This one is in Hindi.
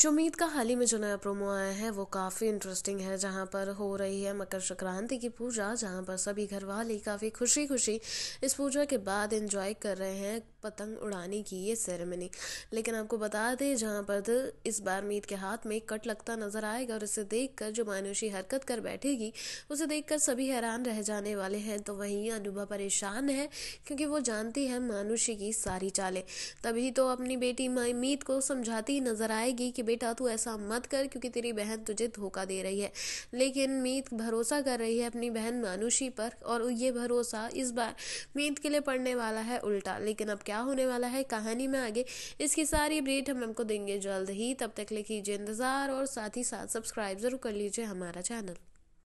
शुमीद का हाल ही में जो नया प्रोमो आया है वो काफ़ी इंटरेस्टिंग है जहाँ पर हो रही है मकर संक्रांति की पूजा जहाँ पर सभी घर वाले काफ़ी खुशी खुशी इस पूजा के बाद एंजॉय कर रहे हैं पतंग उड़ाने की ये सेरेमनी लेकिन आपको बता दें जहाँ पर इस बार मीत के हाथ में कट लगता नजर आएगा और इसे देखकर जो मानुषी हरकत कर बैठेगी उसे देखकर सभी हैरान रह जाने वाले हैं तो वहीं अनुभा परेशान है क्योंकि वो जानती है मानुषी की सारी चालें तभी तो अपनी बेटी मीत को समझाती नजर आएगी कि बेटा तू ऐसा मत कर क्योंकि तेरी बहन तुझे धोखा दे रही है लेकिन मीत भरोसा कर रही है अपनी बहन मानुषी पर और ये भरोसा इस बार मीत के लिए पड़ने वाला है उल्टा लेकिन अब क्या होने वाला है कहानी में आगे इसकी सारी अपडेट हम हमको देंगे जल्द ही तब तक लिखिए इंतज़ार और साथ ही साथ सब्सक्राइब ज़रूर कर लीजिए हमारा चैनल